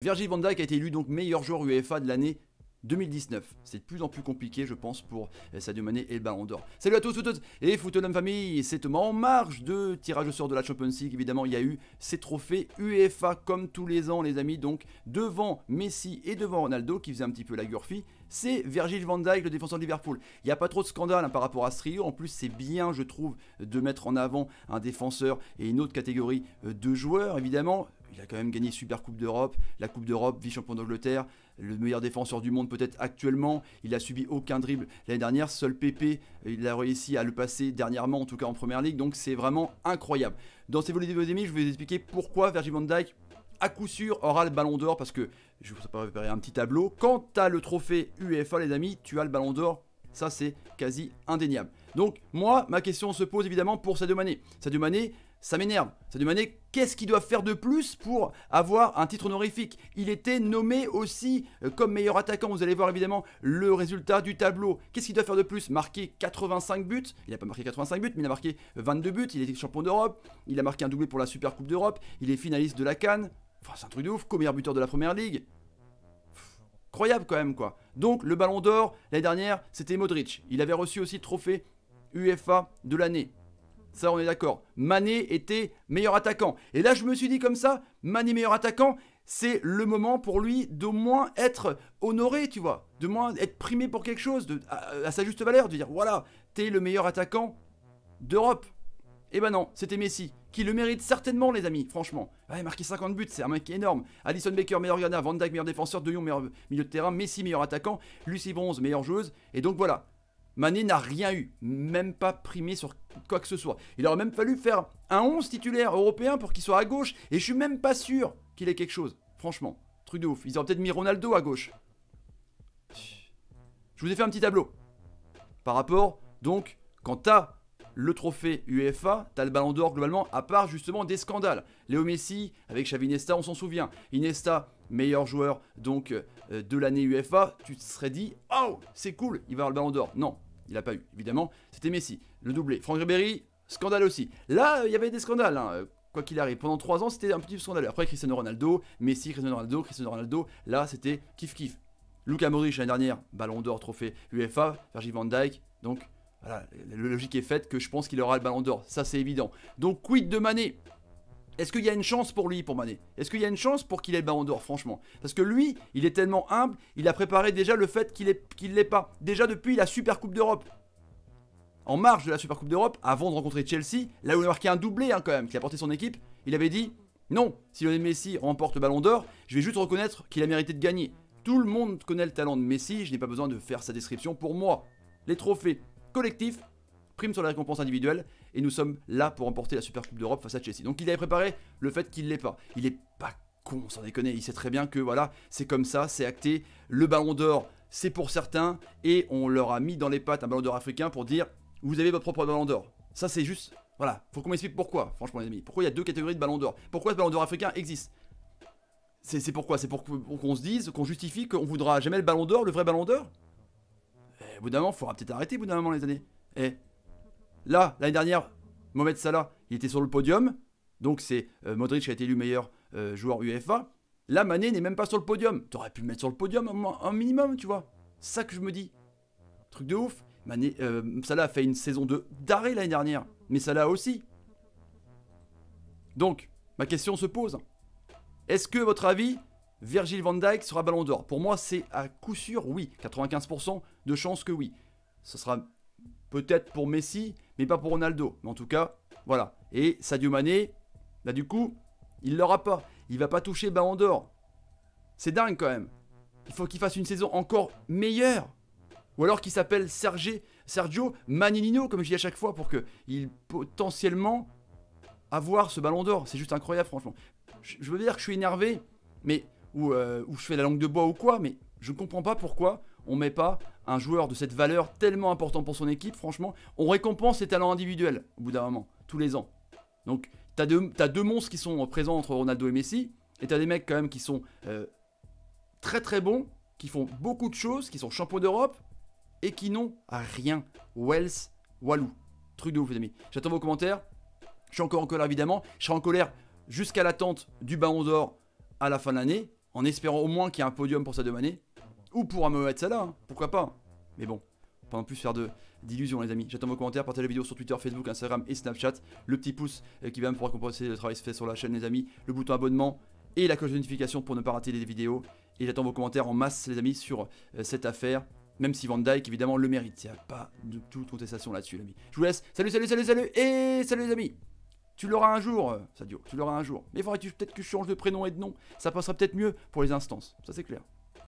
Virgil van Dijk a été élu donc meilleur joueur UEFA de l'année 2019. C'est de plus en plus compliqué, je pense, pour Sadio Mané et le Ballon d'Or. Salut à tous, toutes et footeux famille. C'est Thomas en marge de tirage au sort de la Champions League. Évidemment, il y a eu ces trophées UEFA comme tous les ans, les amis. Donc, devant Messi et devant Ronaldo, qui faisait un petit peu la gurfie, c'est Virgil van Dijk, le défenseur de Liverpool. Il n'y a pas trop de scandale hein, par rapport à ce En plus, c'est bien, je trouve, de mettre en avant un défenseur et une autre catégorie euh, de joueurs, évidemment il a quand même gagné Super Coupe d'Europe, la Coupe d'Europe, vice-champion d'Angleterre, le meilleur défenseur du monde peut-être actuellement. Il a subi aucun dribble l'année dernière. Seul PP, euh, il a réussi à le passer dernièrement, en tout cas en Première Ligue. Donc c'est vraiment incroyable. Dans ces volets de amis, je vais vous expliquer pourquoi Virgil van Dijk à coup sûr aura le ballon d'or parce que je vous ai préparé un petit tableau. Quand tu as le trophée UEFA les amis, tu as le ballon d'or. Ça c'est quasi indéniable. Donc moi, ma question se pose évidemment pour Sadio Mané. Sadio Mané, ça m'énerve. ça demandé qu'est-ce qu'il doit faire de plus pour avoir un titre honorifique Il était nommé aussi euh, comme meilleur attaquant. Vous allez voir évidemment le résultat du tableau. Qu'est-ce qu'il doit faire de plus Marquer 85 buts. Il n'a pas marqué 85 buts, mais il a marqué 22 buts. Il est champion d'Europe. Il a marqué un doublé pour la Super Coupe d'Europe. Il est finaliste de la Cannes. Enfin, c'est un truc de ouf. Comme meilleur buteur de la Première Ligue. incroyable quand même quoi. Donc le ballon d'or l'année dernière c'était Modric. Il avait reçu aussi le trophée UEFA de l'année. Ça, on est d'accord. Mané était meilleur attaquant. Et là, je me suis dit comme ça, Mané meilleur attaquant, c'est le moment pour lui d'au moins être honoré, tu vois. De moins être primé pour quelque chose, à, sa juste valeur, de dire voilà, t'es le meilleur attaquant d'Europe. Eh ben non, c'était Messi, qui le mérite certainement, les amis, franchement. a marqué 50 buts, c'est un mec énorme. Alison Baker, meilleur gardien, Van Dijk, meilleur défenseur, De Jong, meilleur milieu de terrain, Messi, meilleur attaquant, Lucie Bronze, meilleure joueuse. Et donc voilà, Mané n'a rien eu, même pas primé sur quoi que ce soit. Il aurait même fallu faire un 11 titulaire européen pour qu'il soit à gauche, et je suis même pas sûr qu'il ait quelque chose, franchement. Truc de ouf. Ils auraient peut-être mis Ronaldo à gauche. Je vous ai fait un petit tableau. Par rapport, donc, quand t'as le trophée UEFA, t'as le ballon d'or globalement, à part justement des scandales. Léo Messi, avec Xavi on s'en souvient. Inesta meilleur joueur donc euh, de l'année UEFA, tu te serais dit, oh, c'est cool, il va avoir le ballon d'or. Non, il n'a pas eu, évidemment, c'était Messi. Le doublé. Franck Ribéry, scandale aussi. Là, il y avait des scandales, hein. quoi qu'il arrive. Pendant trois ans, c'était un petit scandale. Après, Cristiano Ronaldo, Messi, Cristiano Ronaldo, Cristiano Ronaldo, là, c'était kiff-kiff. Luca Modric l'année dernière, Ballon d'Or, trophée UEFA, Virgil van Dijk, donc voilà, la logique est faite que je pense qu'il aura le Ballon d'Or, ça c'est évident. Donc quid de Mané est-ce qu'il y a une chance pour lui, pour Mané Est-ce qu'il y a une chance pour qu'il ait le ballon d'or, franchement Parce que lui, il est tellement humble, il a préparé déjà le fait qu'il ne l'est pas. Déjà depuis la Super Coupe d'Europe. En marge de la Super Coupe d'Europe, avant de rencontrer Chelsea, là où il a marqué un doublé hein, quand même, qui a porté son équipe, il avait dit Non, si Lionel Messi remporte le ballon d'or, je vais juste reconnaître qu'il a mérité de gagner. Tout le monde connaît le talent de Messi, je n'ai pas besoin de faire sa description pour moi. Les trophées collectifs prime sur la récompense individuelle et nous sommes là pour remporter la super coupe d'Europe face à Chelsea. Donc il avait préparé le fait qu'il l'est pas. Il est pas con, sans déconner, il sait très bien que voilà, c'est comme ça, c'est acté, le ballon d'or, c'est pour certains et on leur a mis dans les pattes un ballon d'or africain pour dire vous avez votre propre ballon d'or. Ça c'est juste voilà, faut qu'on m'explique pourquoi, franchement les amis. Pourquoi il y a deux catégories de ballon d'or Pourquoi ce ballon d'or africain existe c'est pourquoi C'est pour qu'on se dise, qu'on justifie qu'on voudra jamais le ballon d'or, le vrai ballon d'or eh, au bout d'un moment, faudra peut-être arrêter les années. Eh, Là, l'année dernière, Mohamed Salah, il était sur le podium. Donc c'est euh, Modric qui a été élu meilleur euh, joueur UEFA. Là, Mané n'est même pas sur le podium. T'aurais pu le mettre sur le podium un, minimum, tu vois. ça que je me dis. Truc de ouf. Mané, euh, Salah a fait une saison de d'arrêt l'année dernière. Mais Salah aussi. Donc, ma question se pose. Est-ce que, votre avis, Virgil van Dijk sera ballon d'or Pour moi, c'est à coup sûr oui. 95% de chance que oui. Ce sera peut-être pour Messi, mais pas pour Ronaldo. Mais en tout cas, voilà. Et Sadio Mané, là bah, du coup, il l'aura pas. Il va pas toucher Ballon d'Or. C'est dingue quand même. Il faut qu'il fasse une saison encore meilleure. Ou alors qu'il s'appelle Sergio, Sergio Maninino, comme je dis à chaque fois, pour qu'il potentiellement avoir ce ballon d'or. C'est juste incroyable, franchement. Je, veux dire que je suis énervé, mais ou, euh, ou je fais la langue de bois ou quoi, mais je ne comprends pas pourquoi on met pas un joueur de cette valeur tellement important pour son équipe, franchement, on récompense ses talents individuels au bout d'un moment, tous les ans. Donc, tu deux, as deux monstres qui sont présents entre Ronaldo et Messi, et tu as des mecs quand même qui sont euh, très très bons, qui font beaucoup de choses, qui sont champions d'Europe, et qui n'ont rien. Wells, Walou. Truc de ouf, les amis. J'attends vos commentaires. Je suis encore en colère, évidemment. Je serai en colère jusqu'à l'attente du Ballon d'Or à la fin de l'année, en espérant au moins qu'il y ait un podium pour sa deuxième année. Ou pour un mettre Salah, hein, pourquoi pas. Mais bon, pas en plus faire de d'illusions les amis. J'attends vos commentaires, partagez la vidéo sur Twitter, Facebook, Instagram et Snapchat. Le petit pouce euh, qui va me pouvoir compenser le travail fait sur la chaîne les amis. Le bouton abonnement et la cloche de notification pour ne pas rater les vidéos. Et j'attends vos commentaires en masse les amis sur euh, cette affaire. Même si Van Dyke évidemment le mérite. Il n'y a pas de toute contestation là-dessus les amis. Je vous laisse. Salut, salut, salut, salut et salut les amis. Tu l'auras un jour, euh, Sadio, tu l'auras un jour. Mais faudrait peut-être que je change de prénom et de nom. Ça passera peut-être mieux pour les instances. Ça c'est clair.